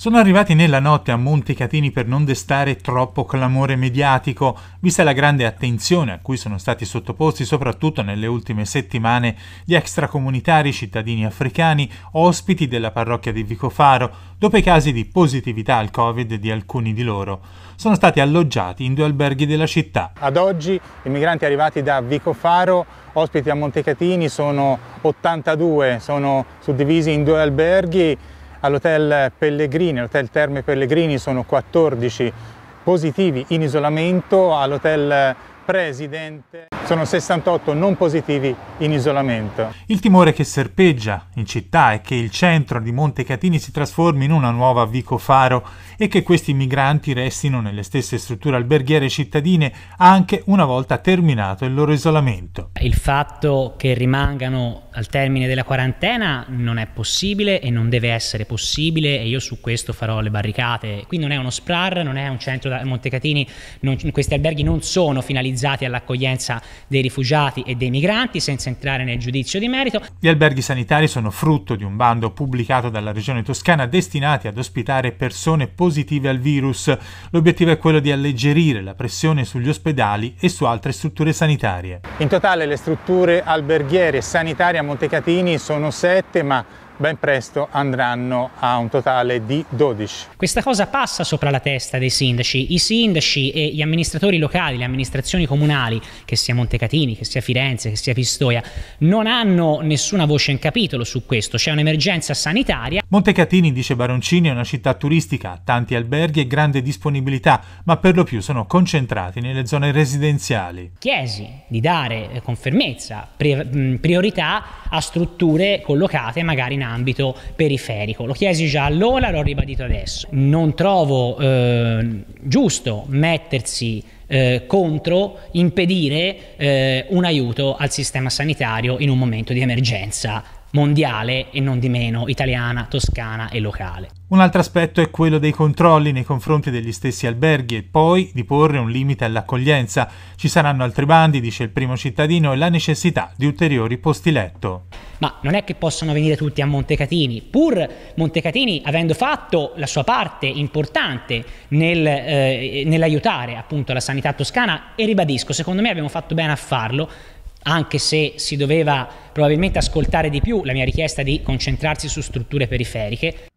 Sono arrivati nella notte a Montecatini per non destare troppo clamore mediatico, vista la grande attenzione a cui sono stati sottoposti soprattutto nelle ultime settimane gli extracomunitari cittadini africani ospiti della parrocchia di Vicofaro, dopo i casi di positività al Covid di alcuni di loro. Sono stati alloggiati in due alberghi della città. Ad oggi i migranti arrivati da Vicofaro ospiti a Montecatini sono 82, sono suddivisi in due alberghi all'hotel Pellegrini, all'hotel Terme Pellegrini sono 14 positivi in isolamento, all'hotel presidente. Sono 68 non positivi in isolamento. Il timore che serpeggia in città è che il centro di Montecatini si trasformi in una nuova Vico Faro e che questi migranti restino nelle stesse strutture alberghiere cittadine anche una volta terminato il loro isolamento. Il fatto che rimangano al termine della quarantena non è possibile e non deve essere possibile e io su questo farò le barricate. Qui non è uno SPRAR, non è un centro da Montecatini, non, questi alberghi non sono finalizzati finalizzati all'accoglienza dei rifugiati e dei migranti, senza entrare nel giudizio di merito. Gli alberghi sanitari sono frutto di un bando pubblicato dalla Regione Toscana destinati ad ospitare persone positive al virus. L'obiettivo è quello di alleggerire la pressione sugli ospedali e su altre strutture sanitarie. In totale le strutture alberghiere sanitarie a Montecatini sono sette, ma ben presto andranno a un totale di 12. Questa cosa passa sopra la testa dei sindaci. I sindaci e gli amministratori locali, le amministrazioni comunali, che sia Montecatini, che sia Firenze, che sia Pistoia, non hanno nessuna voce in capitolo su questo. C'è un'emergenza sanitaria Montecatini, dice Baroncini, è una città turistica, tanti alberghi e grande disponibilità, ma per lo più sono concentrati nelle zone residenziali. Chiesi di dare eh, con fermezza mm, priorità a strutture collocate magari in ambito periferico. Lo chiesi già allora, l'ho ribadito adesso. Non trovo eh, giusto mettersi eh, contro impedire eh, un aiuto al sistema sanitario in un momento di emergenza mondiale e non di meno italiana, toscana e locale. Un altro aspetto è quello dei controlli nei confronti degli stessi alberghi e poi di porre un limite all'accoglienza. Ci saranno altri bandi, dice il primo cittadino, e la necessità di ulteriori posti letto ma non è che possano venire tutti a Montecatini, pur Montecatini avendo fatto la sua parte importante nel, eh, nell'aiutare appunto la sanità toscana e ribadisco, secondo me abbiamo fatto bene a farlo, anche se si doveva probabilmente ascoltare di più la mia richiesta di concentrarsi su strutture periferiche,